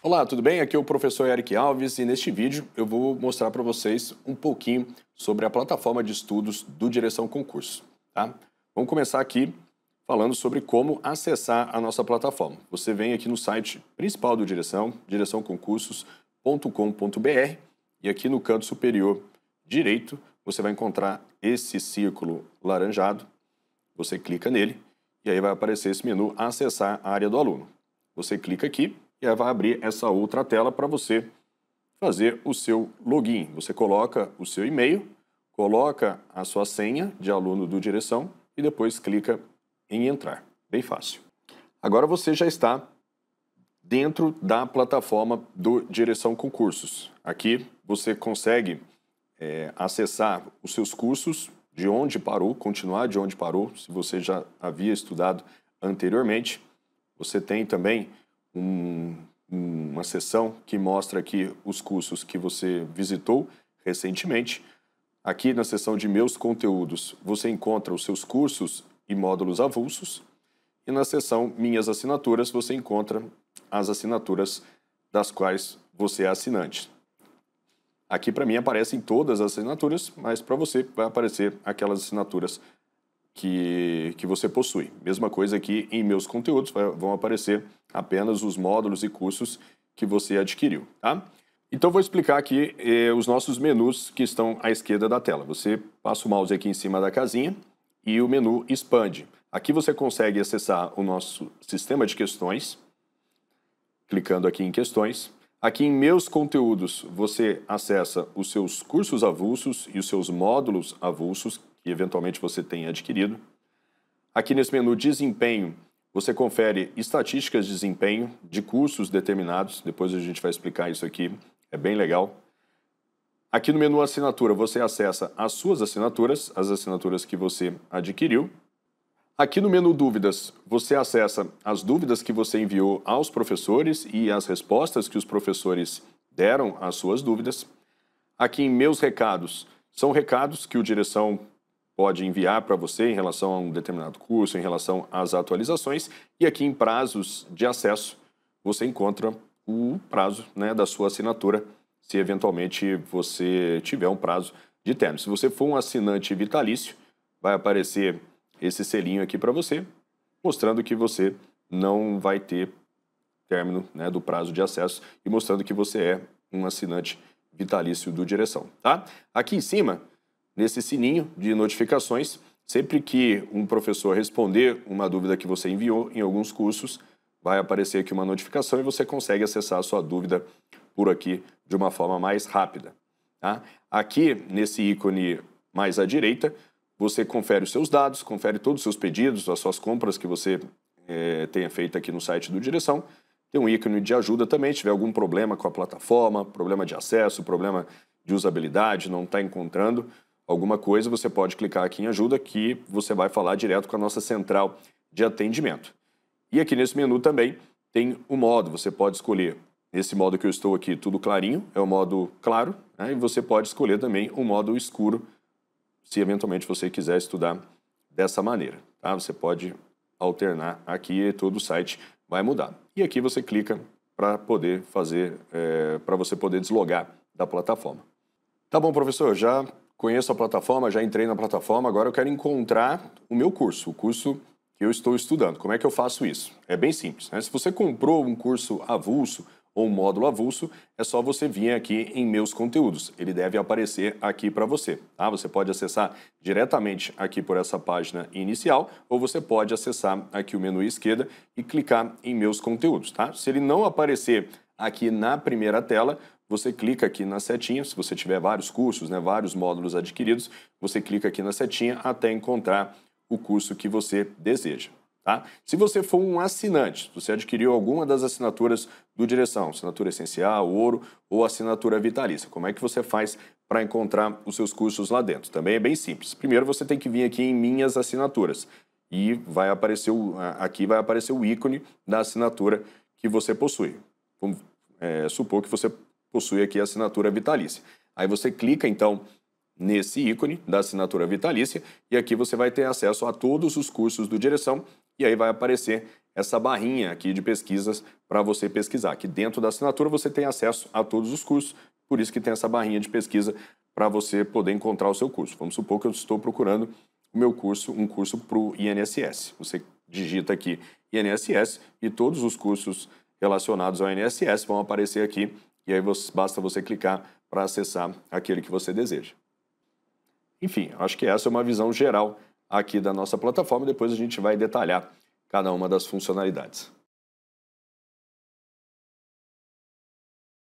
Olá, tudo bem? Aqui é o professor Eric Alves e neste vídeo eu vou mostrar para vocês um pouquinho sobre a plataforma de estudos do Direção Concurso. Tá? Vamos começar aqui falando sobre como acessar a nossa plataforma. Você vem aqui no site principal do Direção, direçãoconcursos.com.br e aqui no canto superior direito você vai encontrar esse círculo laranjado. Você clica nele e aí vai aparecer esse menu Acessar a área do aluno. Você clica aqui e aí vai abrir essa outra tela para você fazer o seu login. Você coloca o seu e-mail, coloca a sua senha de aluno do direção e depois clica em entrar. Bem fácil. Agora você já está dentro da plataforma do Direção Concursos. Aqui você consegue é, acessar os seus cursos, de onde parou, continuar de onde parou, se você já havia estudado anteriormente. Você tem também um, uma sessão que mostra aqui os cursos que você visitou recentemente. Aqui na seção de meus conteúdos, você encontra os seus cursos e módulos avulsos. E na seção minhas assinaturas, você encontra as assinaturas das quais você é assinante. Aqui para mim aparecem todas as assinaturas, mas para você vai aparecer aquelas assinaturas que, que você possui. Mesma coisa aqui em meus conteúdos, vão aparecer apenas os módulos e cursos que você adquiriu, tá? Então vou explicar aqui eh, os nossos menus que estão à esquerda da tela. Você passa o mouse aqui em cima da casinha e o menu expande. Aqui você consegue acessar o nosso sistema de questões, clicando aqui em questões. Aqui em meus conteúdos você acessa os seus cursos avulsos e os seus módulos avulsos que eventualmente você tenha adquirido. Aqui nesse menu desempenho você confere estatísticas de desempenho de cursos determinados, depois a gente vai explicar isso aqui, é bem legal. Aqui no menu assinatura você acessa as suas assinaturas, as assinaturas que você adquiriu. Aqui no menu dúvidas você acessa as dúvidas que você enviou aos professores e as respostas que os professores deram às suas dúvidas. Aqui em meus recados são recados que o direção pode enviar para você em relação a um determinado curso, em relação às atualizações. E aqui em prazos de acesso, você encontra o prazo né, da sua assinatura, se eventualmente você tiver um prazo de término. Se você for um assinante vitalício, vai aparecer esse selinho aqui para você, mostrando que você não vai ter término né, do prazo de acesso e mostrando que você é um assinante vitalício do Direção, tá? Aqui em cima nesse sininho de notificações. Sempre que um professor responder uma dúvida que você enviou em alguns cursos, vai aparecer aqui uma notificação e você consegue acessar a sua dúvida por aqui de uma forma mais rápida. Tá? Aqui, nesse ícone mais à direita, você confere os seus dados, confere todos os seus pedidos, as suas compras que você é, tenha feito aqui no site do Direção. Tem um ícone de ajuda também, se tiver algum problema com a plataforma, problema de acesso, problema de usabilidade, não está encontrando, alguma coisa, você pode clicar aqui em ajuda que você vai falar direto com a nossa central de atendimento. E aqui nesse menu também tem o modo, você pode escolher esse modo que eu estou aqui, tudo clarinho, é o modo claro, né? e você pode escolher também o modo escuro, se eventualmente você quiser estudar dessa maneira. Tá? Você pode alternar aqui e todo o site vai mudar. E aqui você clica para poder fazer, é, eh, para você poder deslogar da plataforma. Tá bom, professor, já conheço a plataforma, já entrei na plataforma, agora eu quero encontrar o meu curso, o curso que eu estou estudando. Como é que eu faço isso? É bem simples. Né? Se você comprou um curso avulso ou um módulo avulso, é só você vir aqui em Meus Conteúdos. Ele deve aparecer aqui para você. Tá? Você pode acessar diretamente aqui por essa página inicial ou você pode acessar aqui o menu esquerda e clicar em Meus Conteúdos. Tá? Se ele não aparecer Aqui na primeira tela, você clica aqui na setinha, se você tiver vários cursos, né, vários módulos adquiridos, você clica aqui na setinha até encontrar o curso que você deseja. Tá? Se você for um assinante, você adquiriu alguma das assinaturas do Direção, assinatura essencial, ouro ou assinatura vitalícia, como é que você faz para encontrar os seus cursos lá dentro? Também é bem simples. Primeiro você tem que vir aqui em Minhas Assinaturas e vai aparecer o, aqui vai aparecer o ícone da assinatura que você possui é, supor que você possui aqui a assinatura vitalícia. Aí você clica, então, nesse ícone da assinatura vitalícia e aqui você vai ter acesso a todos os cursos do Direção e aí vai aparecer essa barrinha aqui de pesquisas para você pesquisar. Aqui dentro da assinatura você tem acesso a todos os cursos, por isso que tem essa barrinha de pesquisa para você poder encontrar o seu curso. Vamos supor que eu estou procurando o meu curso, um curso para o INSS. Você digita aqui INSS e todos os cursos relacionados ao INSS vão aparecer aqui e aí você, basta você clicar para acessar aquele que você deseja. Enfim, acho que essa é uma visão geral aqui da nossa plataforma, depois a gente vai detalhar cada uma das funcionalidades.